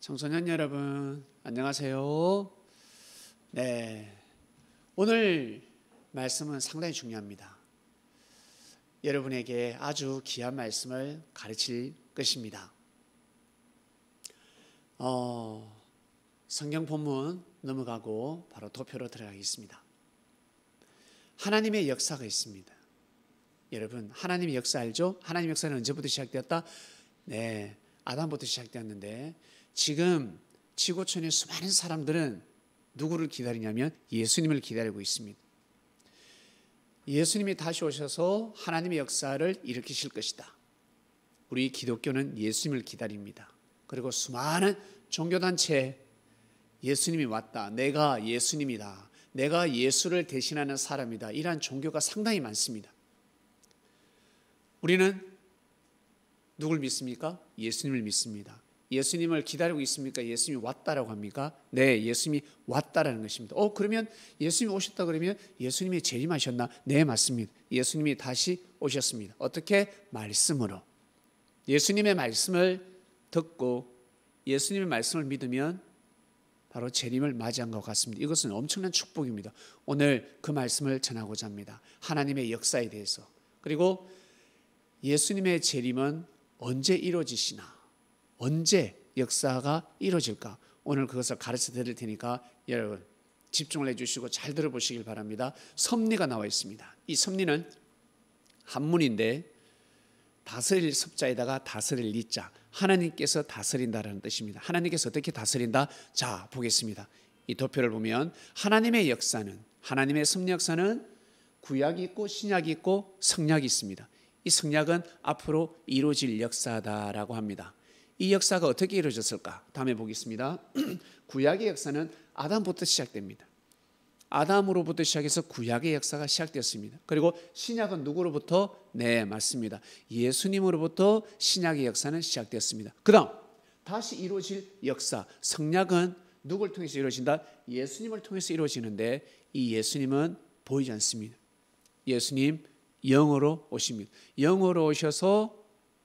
청소년 여러분, 안녕하세요. 네. 오늘 말씀은 상당히 중요합니다. 여러분에게 아주 귀한 말씀을 가르칠 것입니다. 어, 성경 본문 넘어가고 바로 도표로 들어가겠습니다. 하나님의 역사가 있습니다. 여러분, 하나님의 역사 알죠? 하나님의 역사는 언제부터 시작되었다? 네, 아담부터 시작되었는데 지금 지구촌의 수많은 사람들은 누구를 기다리냐면 예수님을 기다리고 있습니다. 예수님이 다시 오셔서 하나님의 역사를 일으키실 것이다. 우리 기독교는 예수님을 기다립니다. 그리고 수많은 종교단체 예수님이 왔다. 내가 예수님이다. 내가 예수를 대신하는 사람이다. 이러한 종교가 상당히 많습니다. 우리는 누굴 믿습니까? 예수님을 믿습니다. 예수님을 기다리고 있습니까? 예수님이 왔다라고 합니까? 네, 예수님이 왔다라는 것입니다. 어, 그러면 예수님이 오셨다 그러면 예수님이 재림하셨나? 네, 맞습니다. 예수님이 다시 오셨습니다. 어떻게? 말씀으로. 예수님의 말씀을 듣고 예수님의 말씀을 믿으면 바로 재림을 맞이한 것 같습니다. 이것은 엄청난 축복입니다. 오늘 그 말씀을 전하고자 합니다. 하나님의 역사에 대해서. 그리고 예수님의 재림은 언제 이루어지시나? 언제 역사가 이루어질까? 오늘 그것을 가르쳐 드릴 테니까 여러분 집중을 해주시고 잘 들어보시길 바랍니다. 섭리가 나와 있습니다. 이 섭리는 한문인데 다스릴 섭자에다가 다스릴 이자 하나님께서 다스린다라는 뜻입니다. 하나님께서 어떻게 다스린다? 자 보겠습니다. 이 도표를 보면 하나님의 역사는 하나님의 섭리 역사는 구약이 있고 신약이 있고 성약이 있습니다. 이 성약은 앞으로 이루어질 역사다라고 합니다. 이 역사가 어떻게 이루어졌을까? 다음에 보겠습니다. 구약의 역사는 아담부터 시작됩니다. 아담으로부터 시작해서 구약의 역사가 시작되었습니다. 그리고 신약은 누구로부터? 네, 맞습니다. 예수님으로부터 신약의 역사는 시작되었습니다. 그다음 다시 이루어질 역사, 성약은 누구를 통해서 이루어진다? 예수님을 통해서 이루어지는데 이 예수님은 보이지 않습니다. 예수님 영으로 오십니다. 영으로 오셔서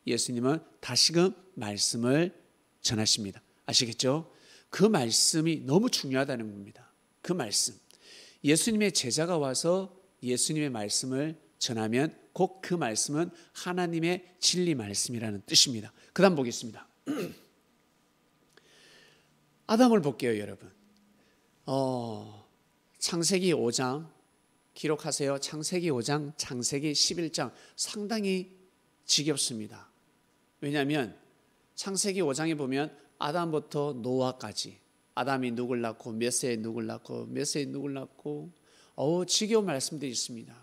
예수님은 다시금 말씀을 전하십니다. 아시겠죠? 그 말씀이 너무 중요하다는 겁니다. 그 말씀. 예수님의 제자가 와서 예수님의 말씀을 전하면 곧 그 말씀은 하나님의 진리 말씀이라는 뜻입니다. 그 다음 보겠습니다. 아담을 볼게요, 여러분. 어, 창세기 5장 기록하세요. 창세기 5장, 창세기 11장 상당히 지겹습니다. 왜냐하면 창세기 5장에 보면 아담부터 노아까지 아담이 누굴 낳고 몇 세에 누굴 낳고 몇 세에 누굴 낳고 어우 지겨운 말씀들이 있습니다.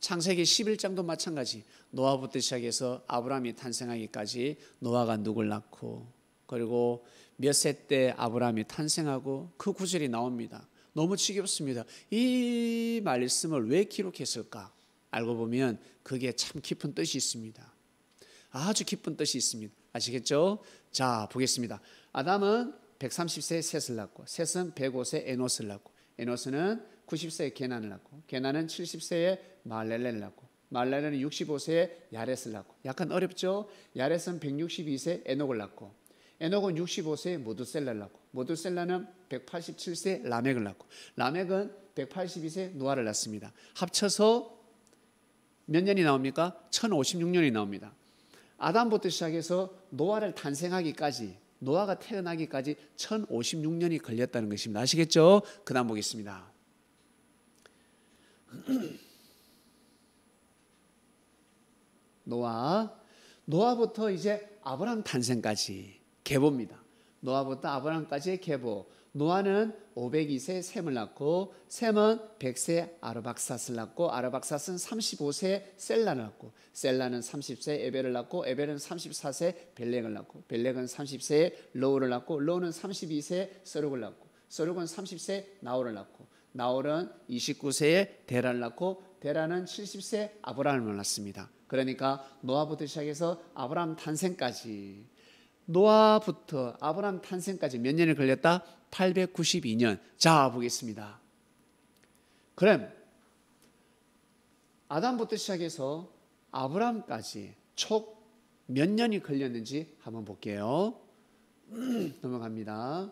창세기 11장도 마찬가지 노아부터 시작해서 아브라함이 탄생하기까지 노아가 누굴 낳고 그리고 몇 세 때 아브라함이 탄생하고 그 구절이 나옵니다. 너무 지겹습니다. 이 말씀을 왜 기록했을까? 알고 보면 그게 참 깊은 뜻이 있습니다. 아주 기쁜 뜻이 있습니다. 아시겠죠? 자, 보겠습니다. 아담은 130세에 셋을 낳고 셋은 105세에 에노스를 낳고 에노스는 90세에 게난을 낳고 게난은 70세에 말렐레를 낳고 말레는 65세에 야렛을 낳고 약간 어렵죠? 야렛은 162세 에녹을 낳고 에녹은 65세에 모두셀라를 낳고 모두셀라는 187세 라멕을 낳고 라멕은 182세 노아를 낳습니다. 합쳐서 몇 년이 나옵니까? 1056년이 나옵니다. 아담부터 시작해서 노아를 탄생하기까지 노아가 태어나기까지 1056년이 걸렸다는 것입니다. 아시겠죠? 그 다음 보겠습니다. 노아 노아부터 이제 아브라함 탄생까지 계보입니다. 노아부터 아브라함까지의 계보 노아는 502세 샘을 낳고 샘은 100세 아르박사스를 낳고 아르박사스는 35세 셀라를 낳고 셀라는 30세 에벨을 낳고 에벨은 34세 벨렉을 낳고 벨렉은 30세 로우를 낳고 로우는 32세 서룩을 낳고 서룩은 30세 나홀을 낳고 나홀은 29세에 데라를 낳고 데라는 70세 아브라함을 낳습니다. 그러니까 노아부터 시작해서 아브라함 탄생까지 노아부터 아브라함 탄생까지 몇 년이 걸렸다? 892년. 자, 보겠습니다. 그럼 아담부터 시작해서 아브라함까지 총 몇 년이 걸렸는지 한번 볼게요. 넘어갑니다.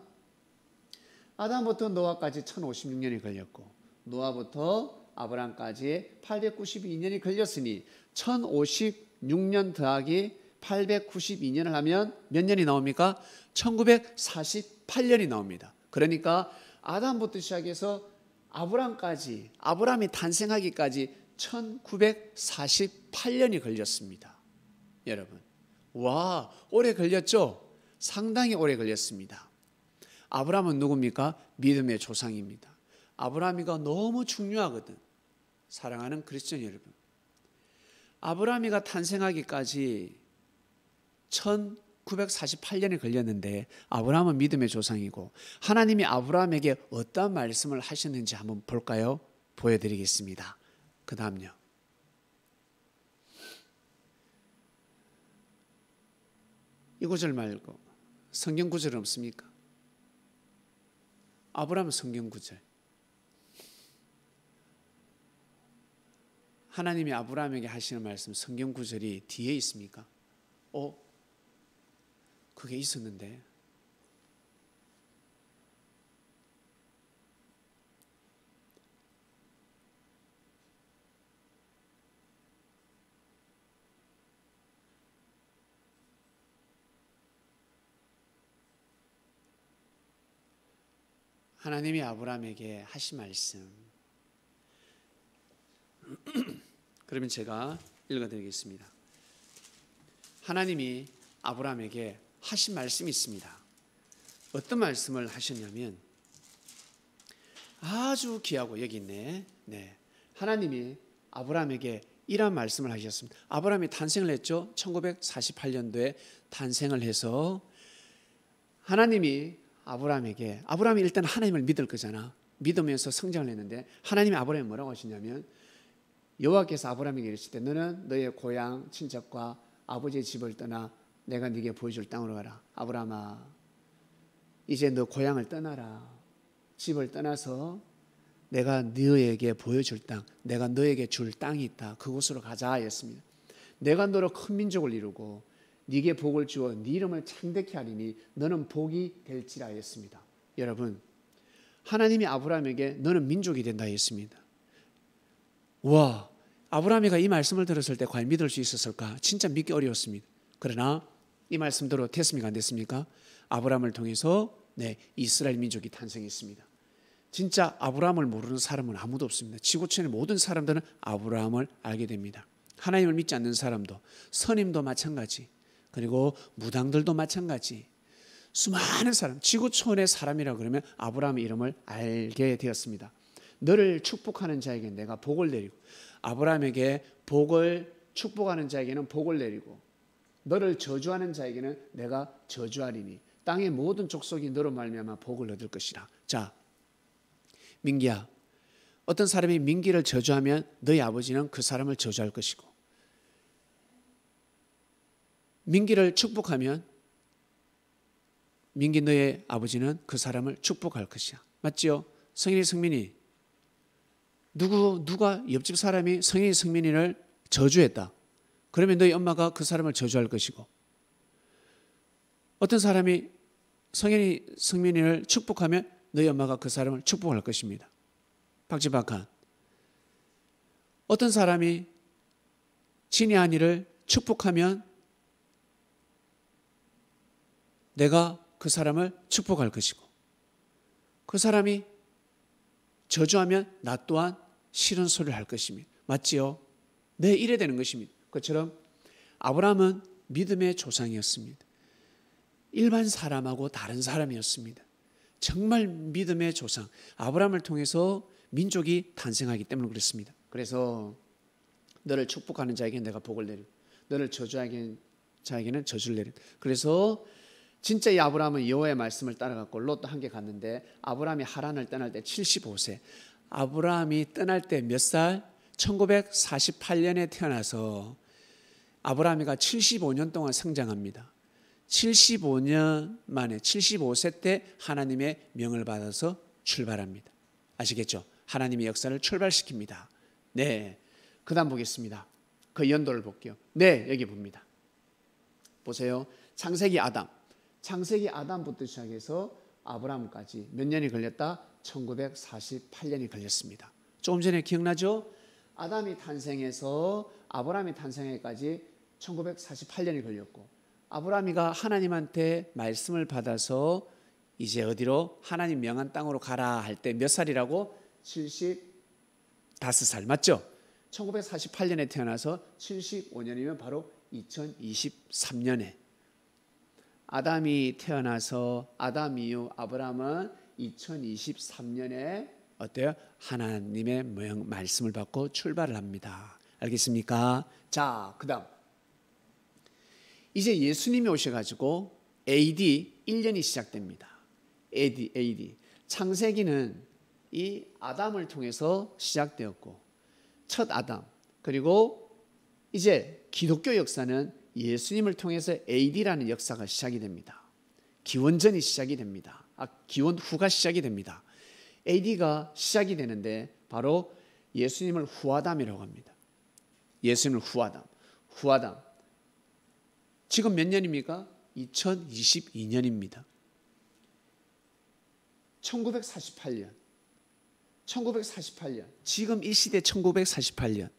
아담부터 노아까지 1056년이 걸렸고 노아부터 아브라함까지 892년이 걸렸으니 1056년 더하기 892년을 하면 몇 년이 나옵니까? 1948년이 나옵니다. 그러니까 아담부터 시작해서 아브람까지 아브람이 탄생하기까지 1948년이 걸렸습니다. 여러분. 와, 오래 걸렸죠? 상당히 오래 걸렸습니다. 아브라은 누굽니까? 믿음의 조상입니다. 아브라함가 너무 중요하거든. 사랑하는 그리스천 여러분. 아브라함가 탄생하기까지 1948년에 걸렸는데 아브라함은 믿음의 조상이고 하나님이 아브라함에게 어떤 말씀을 하셨는지 한번 볼까요? 보여드리겠습니다. 그 다음요. 이 구절 말고 성경 구절 없습니까? 아브라함 성경 구절. 하나님이 아브라함에게 하시는 말씀 성경 구절이 뒤에 있습니까? 어, 그게 있었는데 하나님이 아브라함에게 하신 말씀. 그러면 제가 읽어드리겠습니다. 하나님이 아브라함에게 하신 말씀이 있습니다. 어떤 말씀을 하셨냐면 아주 귀하고 여기 있네. 네. 하나님이 아브라함에게 이런 말씀을 하셨습니다. 아브라함이 탄생을 했죠. 1948년도에 탄생을 해서 하나님이 아브라함에게 아브라함이 일단 하나님을 믿을 거잖아. 믿으면서 성장을 했는데 하나님이 아브라함에 뭐라고 하시냐면 여호와께서 아브라함에게 이르실 때 너는 너의 고향 친척과 아버지의 집을 떠나 내가 네게 보여줄 땅으로 가라. 아브라함아, 이제 너 고향을 떠나라. 집을 떠나서 내가 너에게 보여줄 땅, 내가 너에게 줄 땅이 있다. 그곳으로 가자 하였습니다. 내가 너로 큰 민족을 이루고 네게 복을 주어 네 이름을 창대케 하리니 너는 복이 될지라 했습니다. 여러분, 하나님이 아브라함에게 너는 민족이 된다 했습니다. 와, 아브라함이가 이 말씀을 들었을 때 과연 믿을 수 있었을까? 진짜 믿기 어려웠습니다. 그러나 이 말씀대로 됐습니까 안 됐습니까? 아브라함을 통해서 네, 이스라엘 민족이 탄생했습니다. 진짜 아브라함을 모르는 사람은 아무도 없습니다. 지구촌의 모든 사람들은 아브라함을 알게 됩니다. 하나님을 믿지 않는 사람도 선임도 마찬가지 그리고 무당들도 마찬가지 수많은 사람 지구촌의 사람이라 그러면 아브라함 이름을 알게 되었습니다. 너를 축복하는 자에게 내가 복을 내리고 아브라함에게 복을 축복하는 자에게는 복을 내리고 너를 저주하는 자에게는 내가 저주하리니 땅의 모든 족속이 너로 말미암아 복을 얻을 것이라. 자, 민기야. 어떤 사람이 민기를 저주하면 너희 아버지는 그 사람을 저주할 것이고 민기를 축복하면 민기 너의 아버지는 그 사람을 축복할 것이야. 맞지요? 성인이 성민이 누구 누가 옆집 사람이 성인이 성민이를 저주했다. 그러면 너희 엄마가 그 사람을 저주할 것이고 어떤 사람이 성현이 성민이를 축복하면 너희 엄마가 그 사람을 축복할 것입니다. 박지박한 어떤 사람이 진이 아니를 축복하면 내가 그 사람을 축복할 것이고 그 사람이 저주하면 나 또한 싫은 소리를 할 것입니다. 맞지요? 네, 이래 되는 것입니다. 그처럼 아브라함은 믿음의 조상이었습니다. 일반 사람하고 다른 사람이었습니다. 정말 믿음의 조상 아브라함을 통해서 민족이 탄생하기 때문에 그렇습니다. 그래서 너를 축복하는 자에게 내가 복을 내리 너를 저주하는 자에게는 저주를 내리 그래서 진짜 이 아브라함은 여호와의 말씀을 따라갔고 롯도 함께 갔는데 아브라함이 하란을 떠날 때 75세 아브라함이 떠날 때 몇 살? 1948년에 태어나서 아브라함이가 75년 동안 성장합니다. 75년 만에 75세 때 하나님의 명을 받아서 출발합니다. 아시겠죠? 하나님의 역사를 출발시킵니다. 네. 그다음 보겠습니다. 그 연도를 볼게요. 네, 여기 봅니다. 보세요. 창세기 아담. 창세기 아담부터 시작해서 아브라함까지 몇 년이 걸렸다? 1948년이 걸렸습니다. 조금 전에 기억나죠? 아담이 탄생해서 아브라함이 탄생해까지 1948년이 걸렸고 아브라함이가 하나님한테 말씀을 받아서 이제 어디로 하나님 명한 땅으로 가라 할 때 몇 살이라고 75살 맞죠? 1948년에 태어나서 75년이면 바로 2023년에 아담이 태어나서 아담 이후 아브라함은 2023년에 어때요? 하나님의 말씀을 받고 출발을 합니다. 알겠습니까? 자, 그다음 이제 예수님이 오셔가지고 AD 1년이 시작됩니다. AD, AD. 창세기는 이 아담을 통해서 시작되었고 첫 아담 그리고 이제 기독교 역사는 예수님을 통해서 AD라는 역사가 시작이 됩니다. 기원전이 시작이 됩니다. 아, 기원 후가 시작이 됩니다. AD가 시작이 되는데 바로 예수님을 후아담이라고 합니다. 예수님을 후아담. 후아담. 지금 몇 년입니까? 2022년입니다. 1948년. 1948년. 지금 이 시대 1948년.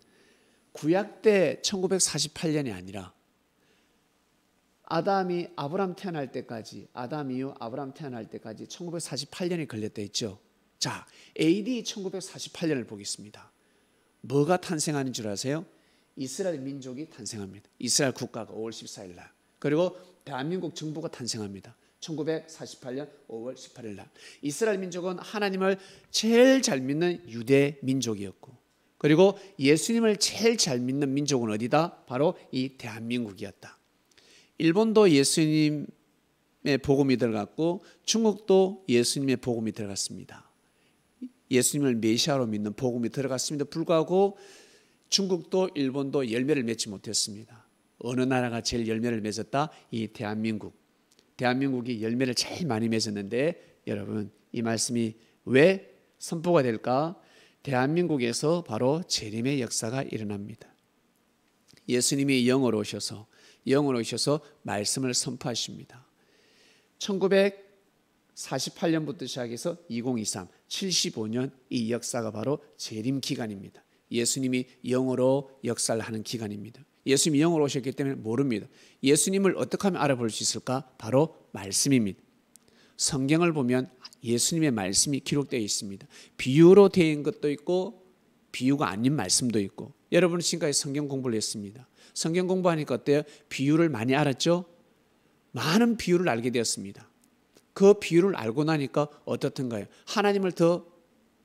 구약 때 1948년이 아니라 아담이 아브람 태어날 때까지 아담 이후 아브람 태어날 때까지 1948년이 걸렸다 했죠. 자, AD 1948년을 보겠습니다. 뭐가 탄생하는 줄 아세요? 이스라엘 민족이 탄생합니다. 이스라엘 국가가 5월 14일 날. 그리고 대한민국 정부가 탄생합니다. 1948년 5월 18일 날. 이스라엘 민족은 하나님을 제일 잘 믿는 유대 민족이었고 그리고 예수님을 제일 잘 믿는 민족은 어디다? 바로 이 대한민국이었다. 일본도 예수님의 복음이 들어갔고 중국도 예수님의 복음이 들어갔습니다. 예수님을 메시아로 믿는 복음이 들어갔음에도 불구하고 중국도 일본도 열매를 맺지 못했습니다. 어느 나라가 제일 열매를 맺었다? 이 대한민국. 대한민국이 열매를 제일 많이 맺었는데 여러분 이 말씀이 왜 선포가 될까? 대한민국에서 바로 재림의 역사가 일어납니다. 예수님이 영어로 오셔서 영어로 오셔서 말씀을 선포하십니다. 1900 48년부터 시작해서 2023, 75년 이 역사가 바로 재림 기간입니다. 예수님이 영으로 역사를 하는 기간입니다. 예수님이 영으로 오셨기 때문에 모릅니다. 예수님을 어떻게 하면 알아볼 수 있을까? 바로 말씀입니다. 성경을 보면 예수님의 말씀이 기록되어 있습니다. 비유로 되 것도 있고 비유가 아닌 말씀도 있고 여러분은 지금까지 성경 공부를 했습니다. 성경 공부하니까 어때요? 비유를 많이 알았죠? 많은 비유를 알게 되었습니다. 그 비유를 알고 나니까 어떻든가요? 하나님을 더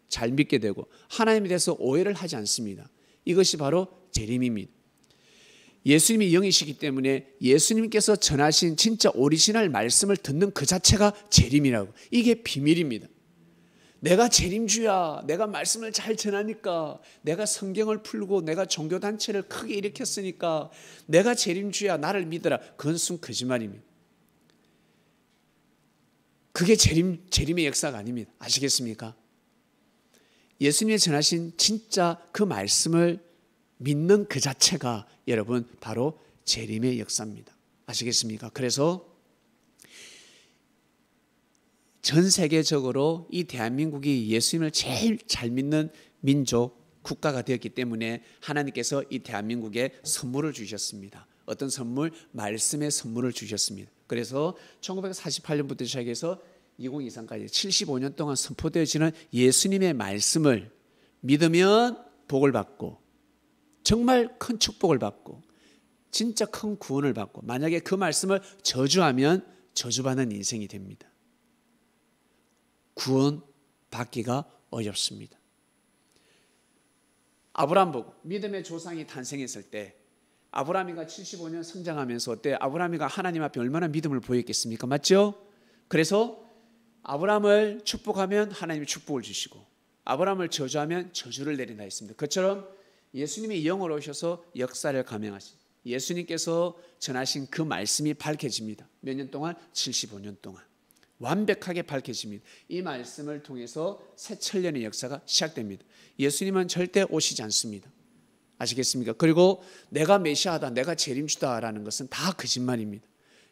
잘 믿게 되고 하나님에 대해서 오해를 하지 않습니다. 이것이 바로 재림입니다. 예수님이 영이시기 때문에 예수님께서 전하신 진짜 오리지널 말씀을 듣는 그 자체가 재림이라고. 이게 비밀입니다. 내가 재림주야. 내가 말씀을 잘 전하니까. 내가 성경을 풀고 내가 종교단체를 크게 일으켰으니까. 내가 재림주야. 나를 믿어라. 그건 순 거짓말입니다. 그게 재림, 재림의 역사가 아닙니다. 아시겠습니까? 예수님이 전하신 진짜 그 말씀을 믿는 그 자체가 여러분 바로 재림의 역사입니다. 아시겠습니까? 그래서 전 세계적으로 이 대한민국이 예수님을 제일 잘 믿는 민족 국가가 되었기 때문에 하나님께서 이 대한민국에 선물을 주셨습니다. 어떤 선물? 말씀의 선물을 주셨습니다. 그래서 1948년부터 시작해서 2023까지 75년 동안 선포되어지는 예수님의 말씀을 믿으면 복을 받고 정말 큰 축복을 받고 진짜 큰 구원을 받고 만약에 그 말씀을 저주하면 저주받는 인생이 됩니다. 구원 받기가 어렵습니다. 아브라함 복 믿음의 조상이 탄생했을 때 아브라함이가 75년 성장하면서 어때 아브라함이가 하나님 앞에 얼마나 믿음을 보였겠습니까? 맞죠? 그래서 아브라함을 축복하면 하나님이 축복을 주시고 아브라함을 저주하면 저주를 내린다 했습니다. 그처럼 예수님이 영으로 오셔서 역사를 감행하신 예수님께서 전하신 그 말씀이 밝혀집니다. 몇 년 동안? 75년 동안. 완벽하게 밝혀집니다. 이 말씀을 통해서 새 천년의 역사가 시작됩니다. 예수님은 절대 오시지 않습니다. 아시겠습니까? 그리고 내가 메시아다, 내가 재림주다라는 것은 다 거짓말입니다.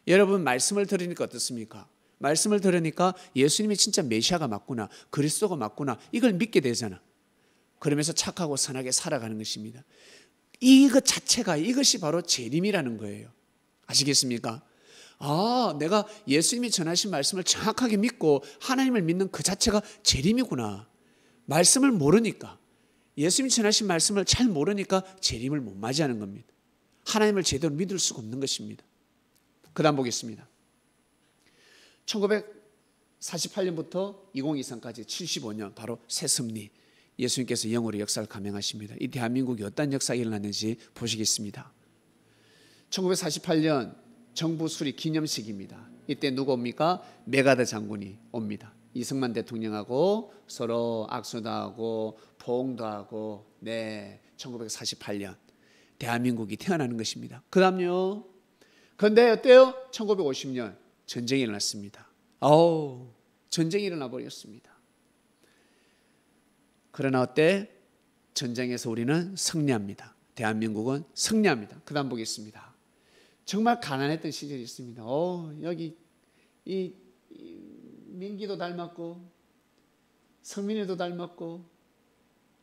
여러분 말씀을 들으니까 어떻습니까? 말씀을 들으니까 예수님이 진짜 메시아가 맞구나, 그리스도가 맞구나 이걸 믿게 되잖아. 그러면서 착하고 선하게 살아가는 것입니다. 이것 자체가 이것이 바로 재림이라는 거예요. 아시겠습니까? 아, 내가 예수님이 전하신 말씀을 정확하게 믿고 하나님을 믿는 그 자체가 재림이구나. 말씀을 모르니까 예수님이 전하신 말씀을 잘 모르니까 재림을 못 맞이하는 겁니다. 하나님을 제대로 믿을 수가 없는 것입니다. 그 다음 보겠습니다. 1948년부터 2023까지 75년 바로 새섭리 예수님께서 영어로 역사를 감행하십니다. 이 대한민국이 어떤 역사가 일어났는지 보시겠습니다. 1948년 정부 수립 기념식입니다. 이때 누가 옵니까? 메가드 장군이 옵니다. 이승만 대통령하고 서로 악수도 하고 보응도 하고 네 1948년 대한민국이 태어나는 것입니다. 그다음요. 그런데 어때요? 1950년 전쟁이 일어났습니다. 아우 전쟁이 일어나 버렸습니다. 그러나 어때? 전쟁에서 우리는 승리합니다. 대한민국은 승리합니다. 그다음 보겠습니다. 정말 가난했던 시절이 있습니다. 어, 여기 이, 이 민기도 닮았고 성민이도 닮았고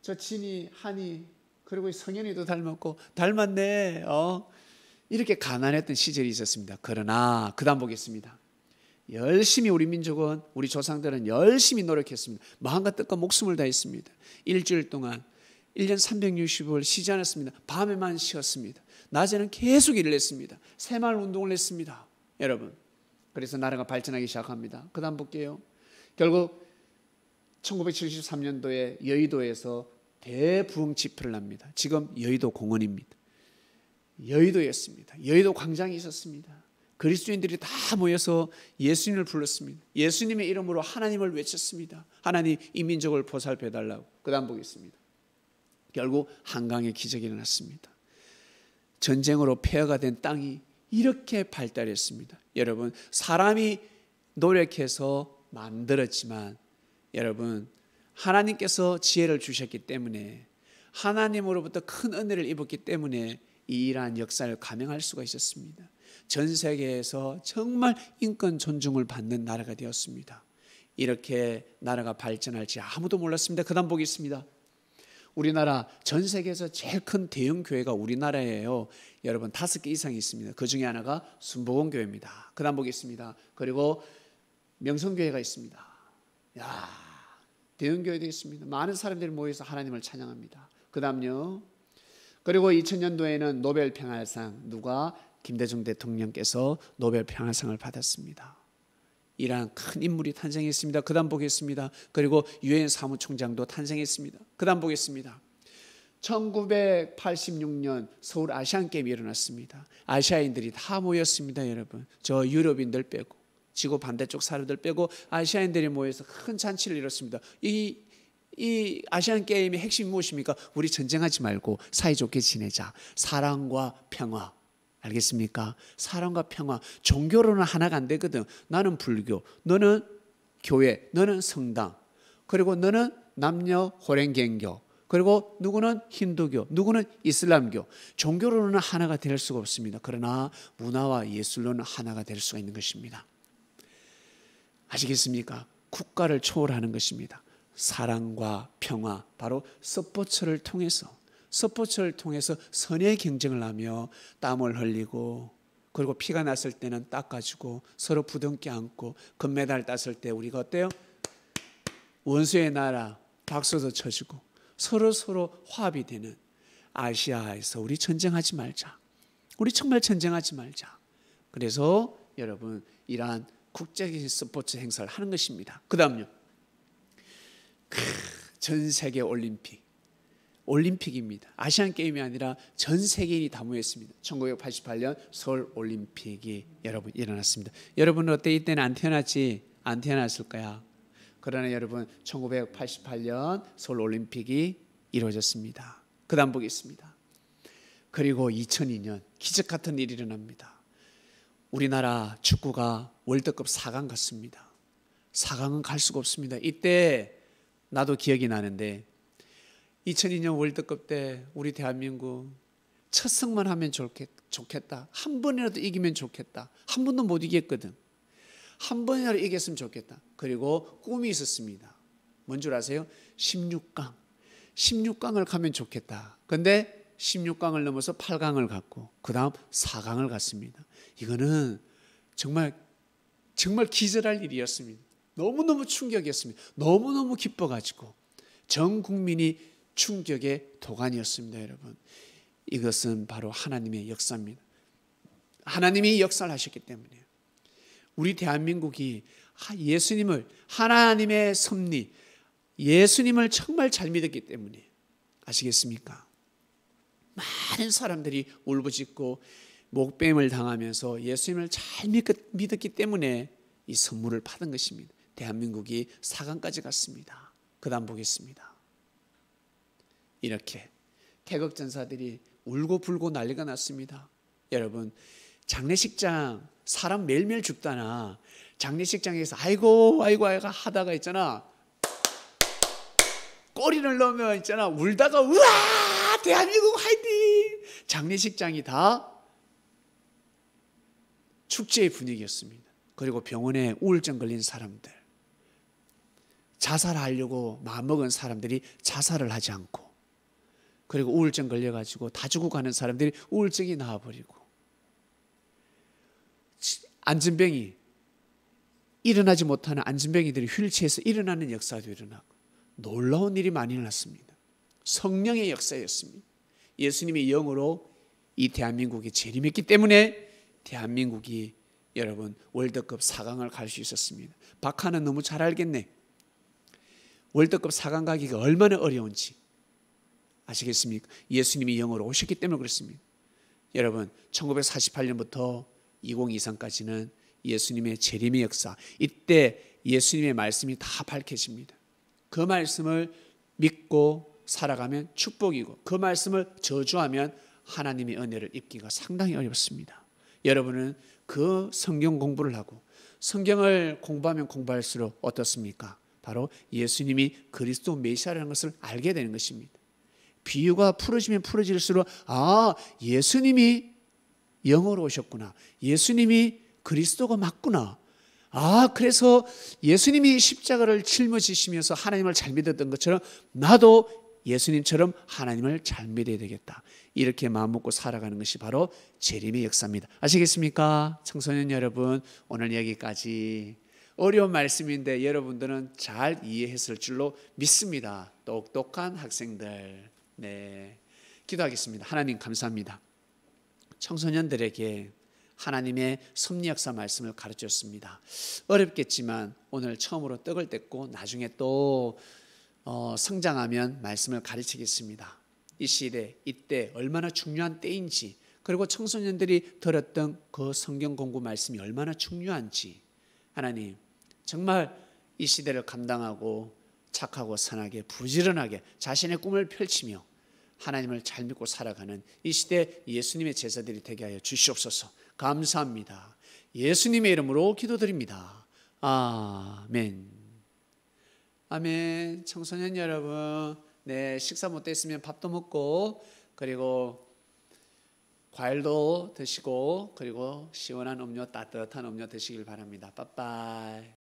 저 진이 한이 그리고 성현이도 닮았고 닮았네. 어. 이렇게 가난했던 시절이 있었습니다. 그러나 그다음 보겠습니다. 열심히 우리 민족은 우리 조상들은 열심히 노력했습니다. 마음과 뜻과 목숨을 다했습니다. 일주일 동안 1년 360을 쉬지 않았습니다. 밤에만 쉬었습니다. 낮에는 계속 일을 했습니다. 새마을 운동을 했습니다. 여러분 그래서 나라가 발전하기 시작합니다. 그 다음 볼게요. 결국 1973년도에 여의도에서 대부흥 집회를 합니다. 지금 여의도 공원입니다. 여의도였습니다. 여의도 광장이 있었습니다. 그리스도인들이 다 모여서 예수님을 불렀습니다. 예수님의 이름으로 하나님을 외쳤습니다. 하나님 이민족을 보살펴 달라고. 그다음 보겠습니다. 결국 한강에 기적이 일어났습니다. 전쟁으로 폐허가 된 땅이 이렇게 발달했습니다. 여러분, 사람이 노력해서 만들었지만 여러분, 하나님께서 지혜를 주셨기 때문에 하나님으로부터 큰 은혜를 입었기 때문에 이 일한 역사를 감행할 수가 있었습니다. 전 세계에서 정말 인권 존중을 받는 나라가 되었습니다. 이렇게 나라가 발전할지 아무도 몰랐습니다. 그 다음 보겠습니다. 우리나라 전 세계에서 제일 큰 대형 교회가 우리나라예요. 여러분 다섯 개이상 있습니다. 그 중에 하나가 순복음 교회입니다. 그다음 보겠습니다. 그리고 명성교회가 있습니다. 야 대형 교회도 있습니다. 많은 사람들이 모여서 하나님을 찬양합니다. 그다음요. 그리고 2000년도에는 노벨 평화상 누가 김대중 대통령께서 노벨 평화상을 받았습니다. 이러한 큰 인물이 탄생했습니다. 그다음 보겠습니다. 그리고 유엔 사무총장도 탄생했습니다. 그다음 보겠습니다. 1986년 서울 아시안 게임이 일어났습니다. 아시아인들이 다 모였습니다, 여러분. 저 유럽인들 빼고 지구 반대쪽 사람들 빼고 아시아인들이 모여서 큰 잔치를 이뤘습니다. 이 이 아시안 게임의 핵심이 무엇입니까? 우리 전쟁하지 말고 사이좋게 지내자. 사랑과 평화. 알겠습니까? 사랑과 평화. 종교로는 하나가 안 되거든. 나는 불교, 너는 교회, 너는 성당, 그리고 너는 남녀 호랭갱교, 그리고 누구는 힌두교, 누구는 이슬람교. 종교로는 하나가 될 수가 없습니다. 그러나 문화와 예술로는 하나가 될 수가 있는 것입니다. 아시겠습니까? 국가를 초월하는 것입니다. 사랑과 평화, 바로 스포츠를 통해서 스포츠를 통해서 선의 경쟁을 하며 땀을 흘리고 그리고 피가 났을 때는 닦아주고 서로 부둥켜 안고 금메달 땄을 때 우리가 어때요? 원수의 나라 박수도 쳐주고 서로 서로 화합이 되는 아시아에서 우리 전쟁하지 말자. 우리 정말 전쟁하지 말자. 그래서 여러분 이러한 국제적인 스포츠 행사를 하는 것입니다. 그 다음요. 전 세계 올림픽. 올림픽입니다. 아시안 게임이 아니라 전 세계인이 다 모였습니다. 1988년 서울 올림픽이 여러분 일어났습니다. 여러분은 어때 이때는 안 태어났지? 안 태어났을 거야. 그러나 여러분 1988년 서울 올림픽이 이루어졌습니다. 그다음 보겠습니다. 그리고 2002년 기적 같은 일이 일어납니다. 우리나라 축구가 월드컵 4강 갔습니다. 4강은 갈 수가 없습니다. 이때 나도 기억이 나는데 2002년 월드컵 때 우리 대한민국 첫 승만 하면 좋겠, 좋겠다. 한 번이라도 이기면 좋겠다. 한 번도 못 이겼거든. 한 번이라도 이겼으면 좋겠다. 그리고 꿈이 있었습니다. 뭔 줄 아세요? 16강. 16강을 가면 좋겠다. 근데 16강을 넘어서 8강을 갔고 그다음 4강을 갔습니다. 이거는 정말 정말 기절할 일이었습니다. 너무너무 충격이었습니다. 너무너무 기뻐 가지고 전 국민이 충격의 도가니였습니다, 여러분. 이것은 바로 하나님의 역사입니다. 하나님이 역사를 하셨기 때문에 우리 대한민국이 예수님을 하나님의 섭리, 예수님을 정말 잘 믿었기 때문에 아시겠습니까? 많은 사람들이 울부짖고 목뱀을 당하면서 예수님을 잘 믿었기 때문에 이 선물을 받은 것입니다. 대한민국이 4강까지 갔습니다. 그 다음 보겠습니다. 이렇게 태극 전사들이 울고 불고 난리가 났습니다. 여러분 장례식장 사람 매일 죽다나 장례식장에서 아이고 아이고 아이고 하다가 있잖아 꼬리를 넣으면 있잖아 울다가 우와 대한민국 화이팅 장례식장이 다 축제의 분위기였습니다. 그리고 병원에 우울증 걸린 사람들 자살하려고 마음먹은 사람들이 자살을 하지 않고 그리고 우울증 걸려가지고 다 죽어가는 사람들이 우울증이 나와버리고 안진병이 일어나지 못하는 안진병이들이 휠체에서 일어나는 역사도 일어나고 놀라운 일이 많이 일어났습니다. 성령의 역사였습니다. 예수님의 영으로 이 대한민국이 재림했기 때문에 대한민국이 여러분 월드컵 4강을 갈 수 있었습니다. 박하는 너무 잘 알겠네. 월드컵 4강 가기가 얼마나 어려운지 아시겠습니까? 예수님이 영으로 오셨기 때문에 그렇습니다. 여러분, 1948년부터 2023까지는 예수님의 재림의 역사, 이때 예수님의 말씀이 다 밝혀집니다. 그 말씀을 믿고 살아가면 축복이고 그 말씀을 저주하면 하나님의 은혜를 입기가 상당히 어렵습니다. 여러분은 그 성경 공부를 하고 성경을 공부하면 공부할수록 어떻습니까? 바로 예수님이 그리스도 메시아라는 것을 알게 되는 것입니다. 비유가 풀어지면 풀어질수록 아 예수님이 영어로 오셨구나. 예수님이 그리스도가 맞구나. 아, 그래서 예수님이 십자가를 짊어지시면서 하나님을 잘 믿었던 것처럼 나도 예수님처럼 하나님을 잘 믿어야 되겠다. 이렇게 마음먹고 살아가는 것이 바로 재림의 역사입니다. 아시겠습니까? 청소년 여러분, 오늘 여기까지. 어려운 말씀인데 여러분들은 잘 이해했을 줄로 믿습니다. 똑똑한 학생들. 네. 기도하겠습니다. 하나님 감사합니다. 청소년들에게 하나님의 섭리 역사 말씀을 가르쳐 줬습니다. 어렵겠지만 오늘 처음으로 떡을 뗐고 나중에 또 어, 성장하면 말씀을 가르치겠습니다. 이 시대, 이때 얼마나 중요한 때인지 그리고 청소년들이 들었던 그 성경 공부 말씀이 얼마나 중요한지 하나님 정말 이 시대를 감당하고 착하고 선하게 부지런하게 자신의 꿈을 펼치며 하나님을 잘 믿고 살아가는 이 시대 예수님의 제자들이 되게 하여 주시옵소서. 감사합니다. 예수님의 이름으로 기도드립니다. 아멘. 아멘. 청소년 여러분, 네, 식사 못 됐으면 밥도 먹고 그리고 과일도 드시고 그리고 시원한 음료 따뜻한 음료 드시길 바랍니다. 빠빠이.